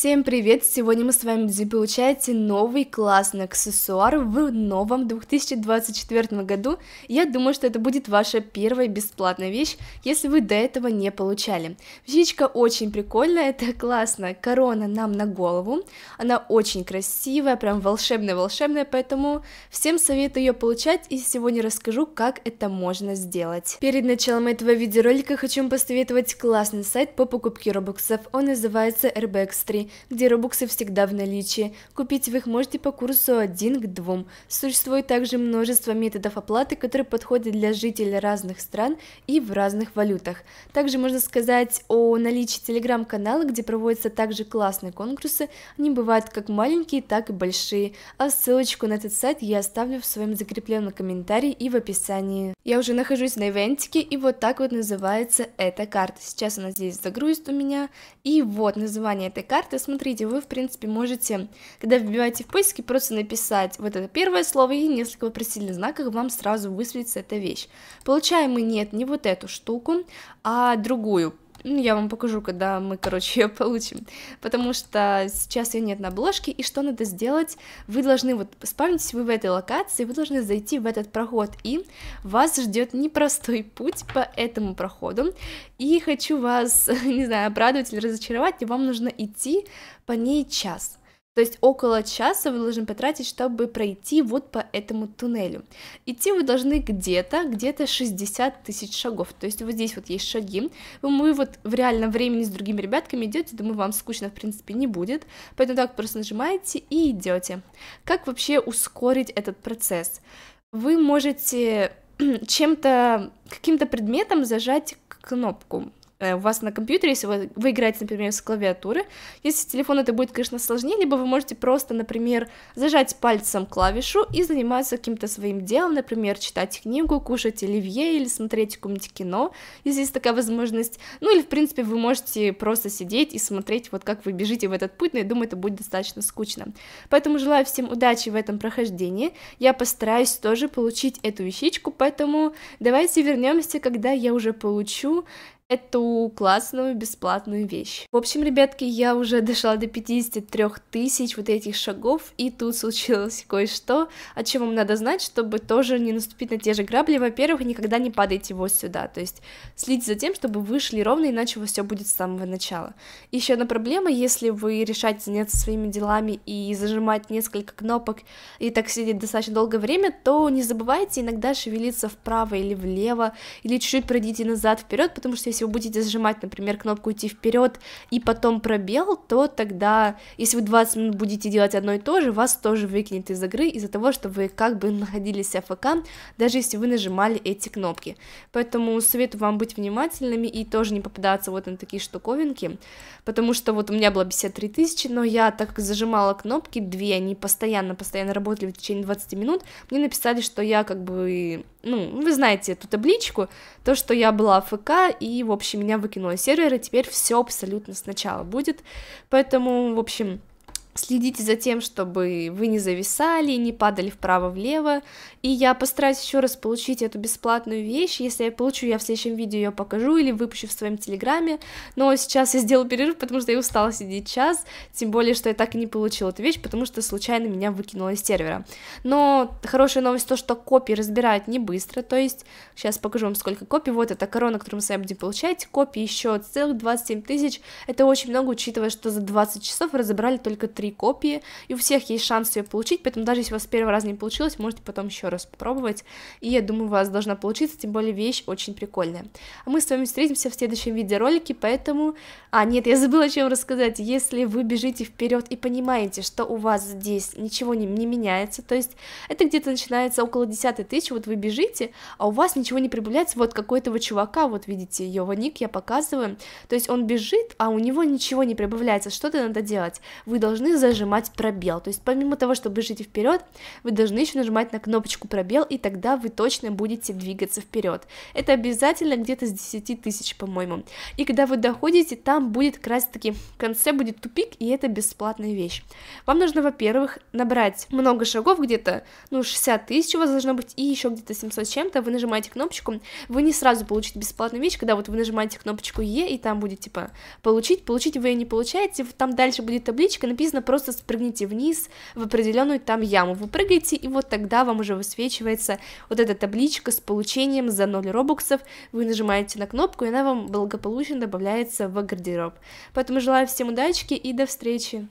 Всем привет! Сегодня мы с вами получаете новый классный аксессуар в новом 2024 году. Я думаю, что это будет ваша первая бесплатная вещь, если вы до этого не получали. Вещичка очень прикольная, это классная корона нам на голову. Она очень красивая, прям волшебная-волшебная, поэтому всем советую ее получать и сегодня расскажу, как это можно сделать. Перед началом этого видеоролика хочу вам посоветовать классный сайт по покупке робоксов, он называется RBX3 где робуксы всегда в наличии. Купить вы их можете по курсу 1 к 2. Существует также множество методов оплаты, которые подходят для жителей разных стран и в разных валютах. Также можно сказать о наличии телеграм-канала, где проводятся также классные конкурсы. Они бывают как маленькие, так и большие. А ссылочку на этот сайт я оставлю в своем закрепленном комментарии и в описании. Я уже нахожусь на ивентике, и вот так вот называется эта карта. Сейчас она здесь загрузит у меня. И вот название этой карты смотрите, вы, в принципе, можете, когда вбиваете в поиске, просто написать вот это первое слово и несколько вопросительных знаков, вам сразу высветится эта вещь. Получаем мы нет, не вот эту штуку, а другую. Ну Я вам покажу, когда мы, короче, ее получим. Потому что сейчас ее нет на обложке, и что надо сделать? Вы должны, вот, спавнитесь вы в этой локации, вы должны зайти в этот проход, и вас ждет непростой путь по этому проходу. И хочу вас, не знаю, обрадовать или разочаровать, и вам нужно идти по ней час. То есть около часа вы должны потратить, чтобы пройти вот по этому туннелю. Идти вы должны где-то, где-то 60 тысяч шагов. То есть вот здесь вот есть шаги. Вы вот в реальном времени с другими ребятками идете, думаю, вам скучно в принципе не будет. Поэтому так просто нажимаете и идете. Как вообще ускорить этот процесс? Вы можете чем-то, каким-то предметом зажать кнопку. Э, у вас на компьютере, если вы, вы играете, например, с клавиатуры. Если телефон это будет, конечно, сложнее, либо вы можете просто, например, зажать пальцем клавишу и заниматься каким-то своим делом, например, читать книгу, кушать оливье или смотреть какое-нибудь кино, если есть такая возможность. Ну или, в принципе, вы можете просто сидеть и смотреть, вот как вы бежите в этот путь, но я думаю, это будет достаточно скучно. Поэтому желаю всем удачи в этом прохождении. Я постараюсь тоже получить эту вещичку, поэтому давайте вернемся, когда я уже получу эту классную бесплатную вещь. В общем, ребятки, я уже дошла до 53 тысяч вот этих шагов, и тут случилось кое-что, о чем вам надо знать, чтобы тоже не наступить на те же грабли. Во-первых, никогда не падайте вот сюда, то есть следите за тем, чтобы вы шли ровно, иначе у вас все будет с самого начала. Еще одна проблема, если вы решаете заняться своими делами и зажимать несколько кнопок и так сидеть достаточно долгое время, то не забывайте иногда шевелиться вправо или влево, или чуть-чуть пройдите назад, вперед, потому что если если вы будете сжимать, например, кнопку идти вперед и потом пробел, то тогда, если вы 20 минут будете делать одно и то же, вас тоже выкинет из игры из-за того, что вы как бы находились АФК, даже если вы нажимали эти кнопки. Поэтому советую вам быть внимательными и тоже не попадаться вот на такие штуковинки, потому что вот у меня было 53 тысячи, но я так зажимала кнопки, две, они постоянно-постоянно работали в течение 20 минут, мне написали, что я как бы ну, вы знаете эту табличку, то, что я была в ФК, и, в общем, меня выкинуло сервера, теперь все абсолютно сначала будет, поэтому, в общем, Следите за тем, чтобы вы не зависали, не падали вправо-влево, и я постараюсь еще раз получить эту бесплатную вещь, если я получу, я в следующем видео ее покажу или выпущу в своем телеграме, но сейчас я сделал перерыв, потому что я устала сидеть час, тем более, что я так и не получила эту вещь, потому что случайно меня выкинуло из сервера. Но хорошая новость то, что копии разбирают не быстро, то есть, сейчас покажу вам, сколько копий, вот эта корона, которую мы с вами будем получать, копии еще целых 27 тысяч, это очень много, учитывая, что за 20 часов разобрали только 3 три копии, и у всех есть шанс ее получить, поэтому даже если у вас с первого раза не получилось, можете потом еще раз попробовать, и я думаю, у вас должна получиться, тем более вещь очень прикольная. А мы с вами встретимся в следующем видеоролике, поэтому... А, нет, я забыла, чем рассказать. Если вы бежите вперед и понимаете, что у вас здесь ничего не, не меняется, то есть это где-то начинается около 10 тысяч, вот вы бежите, а у вас ничего не прибавляется, вот какой-то вот чувака, вот видите его ник, я показываю, то есть он бежит, а у него ничего не прибавляется, что-то надо делать, вы должны должны зажимать пробел. То есть помимо того, чтобы жить вперед, вы должны еще нажимать на кнопочку пробел, и тогда вы точно будете двигаться вперед. Это обязательно где-то с 10 тысяч, по-моему. И когда вы доходите, там будет как раз таки, в конце будет тупик, и это бесплатная вещь. Вам нужно, во-первых, набрать много шагов, где-то, ну, 60 тысяч у вас должно быть, и еще где-то 700 чем-то, вы нажимаете кнопочку, вы не сразу получите бесплатную вещь, когда вот вы нажимаете кнопочку Е, и там будет, типа, получить, получить вы ее не получаете, там дальше будет табличка, написано нужно просто спрыгните вниз в определенную там яму, вы прыгаете, и вот тогда вам уже высвечивается вот эта табличка с получением за 0 робоксов, вы нажимаете на кнопку, и она вам благополучно добавляется в гардероб. Поэтому желаю всем удачи и до встречи!